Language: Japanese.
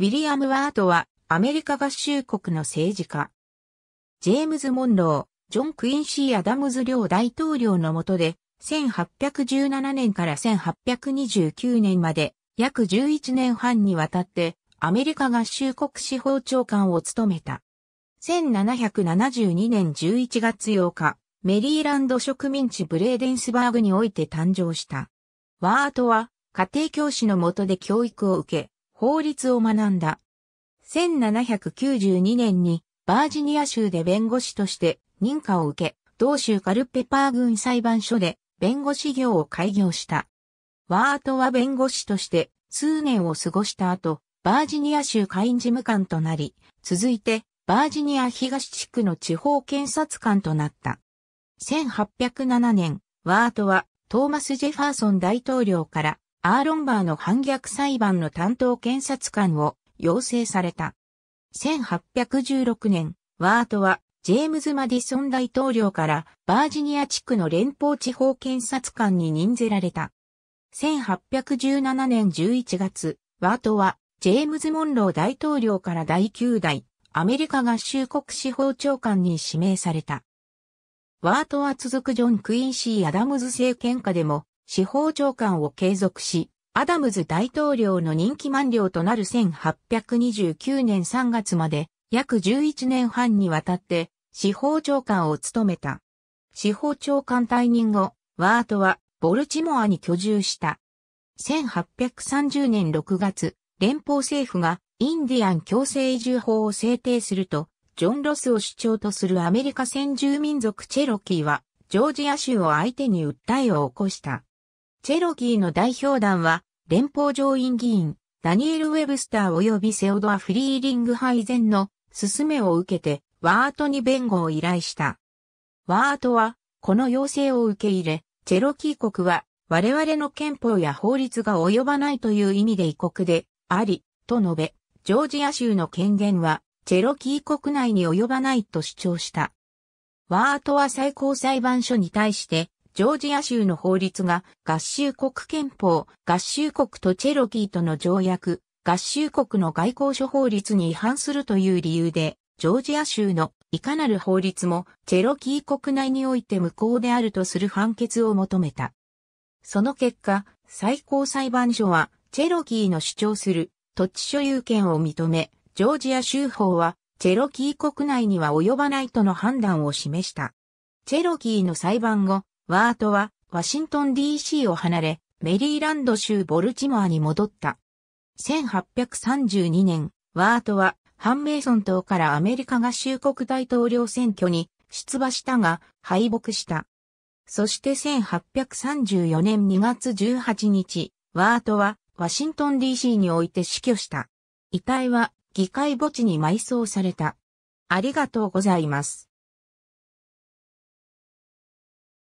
ウィリアム・ワートは、アメリカ合衆国の政治家。ジェームズ・モンロー、ジョン・クインシー・アダムズ両大統領の下で、1817年から1829年まで、約11年半にわたって、アメリカ合衆国司法長官を務めた。1772年11月8日、メリーランド植民地ブレーデンスバーグにおいて誕生した。ワートは、家庭教師の下で教育を受け、法律を学んだ。1792年にバージニア州で弁護士として認可を受け、同州カルペパー郡裁判所で弁護士業を開業した。ワートは弁護士として数年を過ごした後、バージニア州下院事務官となり、続いてバージニア東地区の地方検察官となった。1807年、ワートはトーマス・ジェファーソン大統領からアーロンバーの反逆裁判の担当検察官を要請された。1816年、ワートはジェームズ・マディソン大統領からバージニア地区の連邦地方検察官に任ぜられた。1817年11月、ワートはジェームズ・モンロー大統領から第9代アメリカ合衆国司法長官に指名された。ワートは続くジョン・クインシー・アダムズ政権下でも司法長官を継続し、アダムズ大統領の任期満了となる1829年3月まで約11年半にわたって司法長官を務めた。司法長官退任後、ワートはボルチモアに居住した。1830年6月、連邦政府がインディアン強制移住法を制定すると、ジョン・ロスを主張とするアメリカ先住民族チェロキーは、ジョージア州を相手に訴えを起こした。チェロキーの代表団は、連邦上院議員、ダニエル・ウェブスター及びセオドア・フリーリングハイゼンの勧めを受けて、ワートに弁護を依頼した。ワートは、この要請を受け入れ、チェロキー国は、我々の憲法や法律が及ばないという意味で異国で、あり、と述べ、ジョージア州の権限は、チェロキー国内に及ばないと主張した。ワートは最高裁判所に対して、ジョージア州の法律が合衆国憲法、合衆国とチェロキーとの条約、合衆国の外交諸法律に違反するという理由で、ジョージア州のいかなる法律もチェロキー国内において無効であるとする判決を求めた。その結果、最高裁判所はチェロキーの主張する土地所有権を認め、ジョージア州法はチェロキー国内には及ばないとの判断を示した。チェロキーの裁判後、ワートは、ワシントン DC を離れ、メリーランド州ボルチモアに戻った。1832年、ワートは、ハンメイソン島からアメリカ合衆国大統領選挙に出馬したが、敗北した。そして1834年2月18日、ワートは、ワシントン DC において死去した。遺体は、議会墓地に埋葬された。ありがとうございます。